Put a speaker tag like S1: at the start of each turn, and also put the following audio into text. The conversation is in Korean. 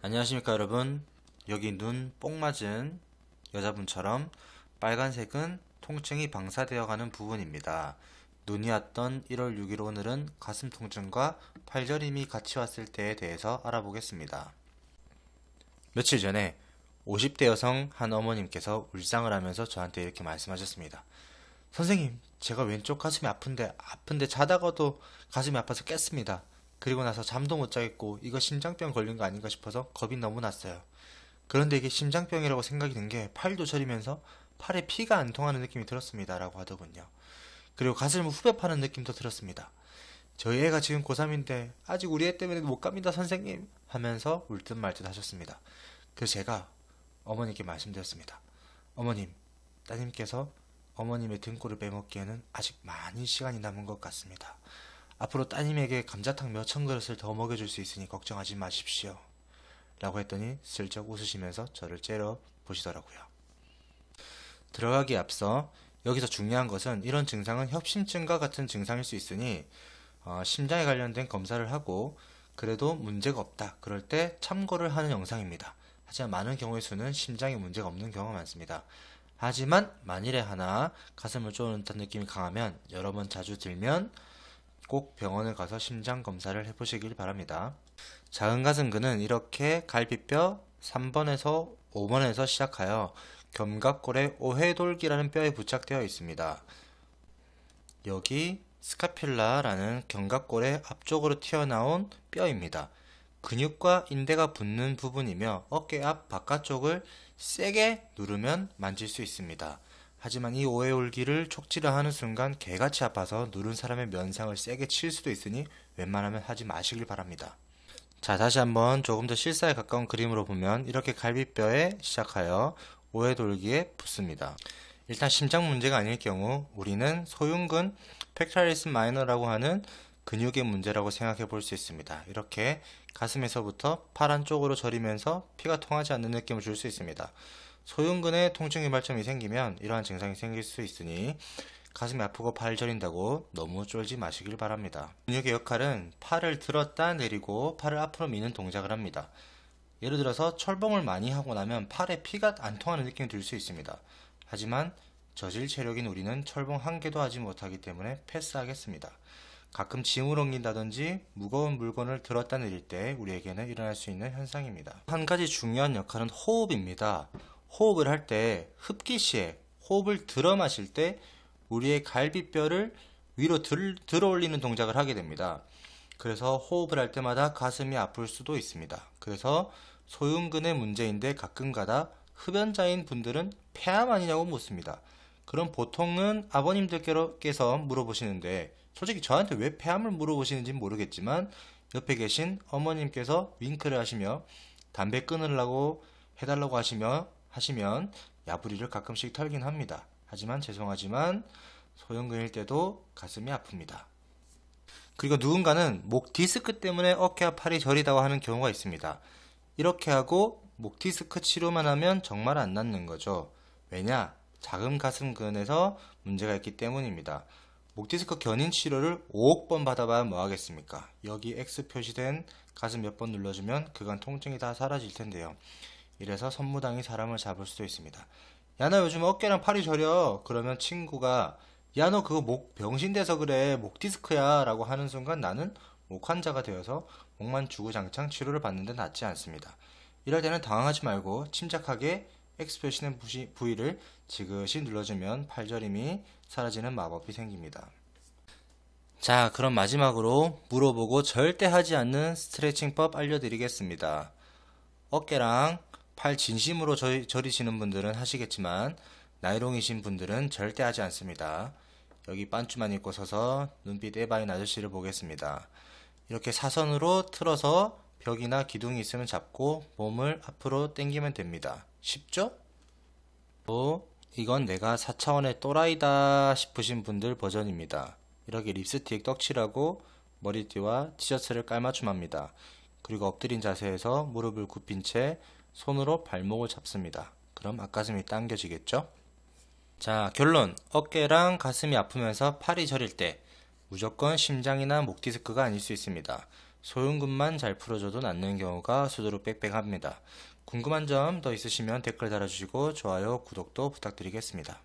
S1: 안녕하십니까 여러분. 여기 눈 뽕 맞은 여자분처럼 빨간색은 통증이 방사되어 가는 부분입니다. 눈이 왔던 1월 6일 오늘은 가슴 통증과 팔저림이 같이 왔을 때에 대해서 알아보겠습니다. 며칠 전에 50대 여성 한 어머님께서 울상을 하면서 저한테 이렇게 말씀하셨습니다. 선생님, 제가 왼쪽 가슴이 아픈데 아픈데 자다가도 가슴이 아파서 깼습니다. 그리고 나서 잠도 못 자겠고 이거 심장병 걸린 거 아닌가 싶어서 겁이 너무 났어요. 그런데 이게 심장병이라고 생각이 든 게 팔도 저리면서 팔에 피가 안 통하는 느낌이 들었습니다. 라고 하더군요. 그리고 가슴을 후벼 파는 느낌도 들었습니다. 저희 애가 지금 고3인데 아직 우리 애 때문에 못 갑니다 선생님 하면서 울듯 말 듯 하셨습니다. 그래서 제가 어머니께 말씀드렸습니다. 어머님, 따님께서 어머님의 등골을 빼먹기에는 아직 많이 시간이 남은 것 같습니다. 앞으로 따님에게 감자탕 몇천 그릇을 더 먹여줄 수 있으니 걱정하지 마십시오. 라고 했더니 슬쩍 웃으시면서 저를 째려 보시더라고요. 들어가기 앞서 여기서 중요한 것은 이런 증상은 협심증과 같은 증상일 수 있으니 어, 심장에 관련된 검사를 하고 그래도 문제가 없다 그럴 때 참고를 하는 영상입니다. 하지만 많은 경우의 수는 심장에 문제가 없는 경우가 많습니다. 하지만 만일에 하나 가슴을 쪼는 듯한 느낌이 강하면 여러 번 자주 들면 꼭병원에 가서 심장 검사를 해보시길 바랍니다. 작은 가슴근은 이렇게 갈비뼈 3번에서 5번에서 시작하여 견갑골의 오해돌기라는 뼈에 부착되어 있습니다. 여기 스카필라라는 견갑골의 앞쪽으로 튀어나온 뼈입니다. 근육과 인대가 붙는 부분이며 어깨 앞 바깥쪽을 세게 누르면 만질 수 있습니다. 하지만 이 오해 울기를 촉지를 하는 순간 개같이 아파서 누른 사람의 면상을 세게 칠 수도 있으니 웬만하면 하지 마시길 바랍니다. 자, 다시 한번 조금 더 실사에 가까운 그림으로 보면 이렇게 갈비뼈에 시작하여 오해 돌기에 붙습니다. 일단 심장 문제가 아닐 경우 우리는 소흉근 팩트라리스 마이너라고 하는 근육의 문제라고 생각해 볼 수 있습니다. 이렇게 가슴에서부터 팔 안쪽으로 저리면서 피가 통하지 않는 느낌을 줄 수 있습니다. 소흉근에 통증 유발점이 생기면 이러한 증상이 생길 수 있으니 가슴이 아프고 팔 저린다고 너무 쫄지 마시길 바랍니다. 근육의 역할은 팔을 들었다 내리고 팔을 앞으로 미는 동작을 합니다. 예를 들어서 철봉을 많이 하고 나면 팔에 피가 안 통하는 느낌이 들 수 있습니다. 하지만 저질 체력인 우리는 철봉 한 개도 하지 못하기 때문에 패스하겠습니다. 가끔 짐을 옮긴다든지 무거운 물건을 들었다 내릴 때 우리에게는 일어날 수 있는 현상입니다. 한 가지 중요한 역할은 호흡입니다. 호흡을 할 때 흡기 시에 호흡을 들어 마실 때 우리의 갈비뼈를 위로 들, 들어 올리는 동작을 하게 됩니다. 그래서 호흡을 할 때마다 가슴이 아플 수도 있습니다. 그래서 소흉근의 문제인데 가끔가다 흡연자인 분들은 폐암 아니냐고 묻습니다. 그럼 보통은 아버님들께서 물어보시는데 솔직히 저한테 왜 폐암을 물어보시는지 모르겠지만 옆에 계신 어머님께서 윙크를 하시며 담배 끊으려고 해달라고 하시며 하시면 야부리를 가끔씩 털긴 합니다. 하지만 죄송하지만 소형근일 때도 가슴이 아픕니다. 그리고 누군가는 목 디스크 때문에 어깨와 팔이 저리다고 하는 경우가 있습니다. 이렇게 하고 목 디스크 치료만 하면 정말 안 낫는 거죠. 왜냐? 작은 가슴근에서 문제가 있기 때문입니다. 목 디스크 견인 치료를 5억 번 받아봐야 뭐 하겠습니까? 여기 X 표시된 가슴 몇 번 눌러주면 그간 통증이 다 사라질 텐데요. 이래서 선무당이 사람을 잡을 수도 있습니다. 야, 나 요즘 어깨랑 팔이 저려. 그러면 친구가, 야, 너 그거 목 병신돼서 그래. 목 디스크야. 라고 하는 순간 나는 목 환자가 되어서 목만 주구장창 치료를 받는데 낫지 않습니다. 이럴 때는 당황하지 말고 침착하게 엑스 표시는 부위를 지그시 눌러주면 팔저림이 사라지는 마법이 생깁니다. 자, 그럼 마지막으로 물어보고 절대 하지 않는 스트레칭법 알려드리겠습니다. 어깨랑 팔 진심으로 저, 저리시는 분들은 하시겠지만 나이롱이신 분들은 절대 하지 않습니다. 여기 반주만 입고 서서 눈빛 에바인 아저씨를 보겠습니다. 이렇게 사선으로 틀어서 벽이나 기둥이 있으면 잡고 몸을 앞으로 당기면 됩니다. 쉽죠? 또 이건 내가 4차원의 또라이다 싶으신 분들 버전입니다. 이렇게 립스틱 떡칠하고 머리띠와 티셔츠를 깔맞춤합니다. 그리고 엎드린 자세에서 무릎을 굽힌 채 손으로 발목을 잡습니다. 그럼 앞가슴이 당겨지겠죠? 자, 결론. 어깨랑 가슴이 아프면서 팔이 저릴 때 무조건 심장이나 목 디스크가 아닐 수 있습니다. 소흉근만 잘 풀어줘도 낫는 경우가 수두룩 빽빽합니다. 궁금한 점 더 있으시면 댓글 달아주시고 좋아요, 구독도 부탁드리겠습니다.